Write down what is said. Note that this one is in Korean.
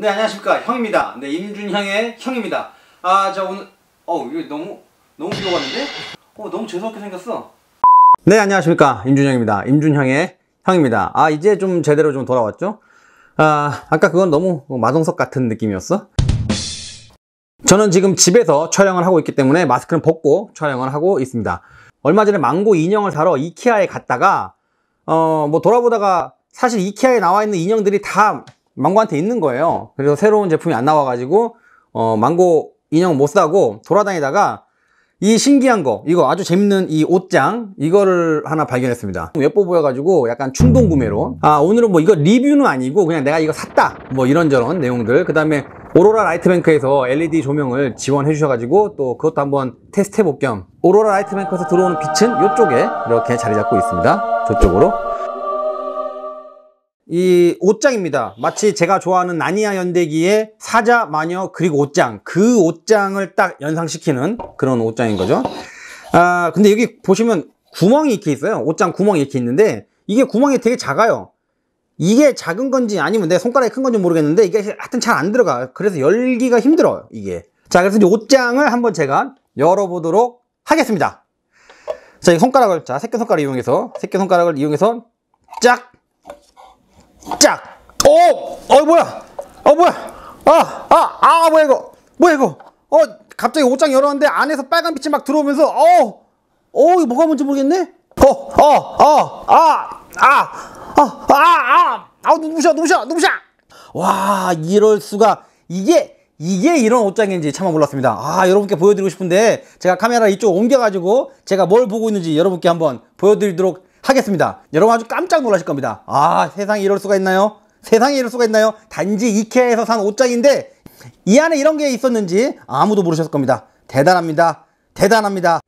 네 안녕하십니까 형입니다 네 임준형의 형입니다 아저 오늘 어 이거 너무 너무 귀여웠는데? 어 너무 재수없게 생겼어 네 안녕하십니까 임준형입니다 임준형의 형입니다 아 이제 좀 제대로 좀 돌아왔죠? 아 아까 그건 너무 마동석 같은 느낌이었어 저는 지금 집에서 촬영을 하고 있기 때문에 마스크는 벗고 촬영을 하고 있습니다 얼마 전에 망고 인형을 사러 이케아에 갔다가 어 뭐 돌아보다가 사실 이케아에 나와 있는 인형들이 다 망고한테 있는 거예요 그래서 새로운 제품이 안 나와가지고 어, 망고 인형 못 사고 돌아다니다가 이 신기한 거 이거 아주 재밌는 이 옷장 이거를 하나 발견했습니다 예뻐 보여가지고 약간 충동 구매로 아 오늘은 뭐 이거 리뷰는 아니고 그냥 내가 이거 샀다 뭐 이런저런 내용들 그 다음에 오로라 라이트뱅크에서 LED 조명을 지원해 주셔가지고 또 그것도 한번 테스트 해볼 겸 오로라 라이트뱅크에서 들어오는 빛은 이쪽에 이렇게 자리 잡고 있습니다 저쪽으로 이 옷장입니다. 마치 제가 좋아하는 나니아 연대기의 사자, 마녀, 그리고 옷장. 그 옷장을 딱 연상시키는 그런 옷장인 거죠. 아, 근데 여기 보시면 구멍이 이렇게 있어요. 옷장 구멍이 이렇게 있는데 이게 구멍이 되게 작아요. 이게 작은 건지 아니면 내 손가락이 큰 건지 모르겠는데 이게 하여튼 잘 안 들어가. 요 그래서 열기가 힘들어요, 이게. 자, 그래서 이 옷장을 한번 제가 열어보도록 하겠습니다. 자, 이 손가락을, 자, 새끼손가락 을 이용해서, 새끼손가락을 이용해서 쫙 짝! 어! 어, 뭐야! 어, 뭐야! 아! 아! 아, 뭐야 이거! 뭐야 이거! 어! 갑자기 옷장 열었는데 안에서 빨간 빛이 막 들어오면서 어! 어! 이거 뭐가 뭔지 모르겠네? 어! 어! 어! 아! 아! 어, 아! 아! 아! 아! 눈부셔! 눈부셔! 눈부셔! 와! 이럴 수가! 이게! 이게 이런 옷장인지 참아 몰랐습니다 아 여러분께 보여드리고 싶은데 제가 카메라 이쪽 옮겨가지고 제가 뭘 보고 있는지 여러분께 한번 보여드리도록 하겠습니다. 여러분 아주 깜짝 놀라실 겁니다. 아 세상에 이럴 수가 있나요? 세상에 이럴 수가 있나요? 단지 이케아에서 산 옷장인데 이 안에 이런 게 있었는지 아무도 모르셨을 겁니다. 대단합니다. 대단합니다.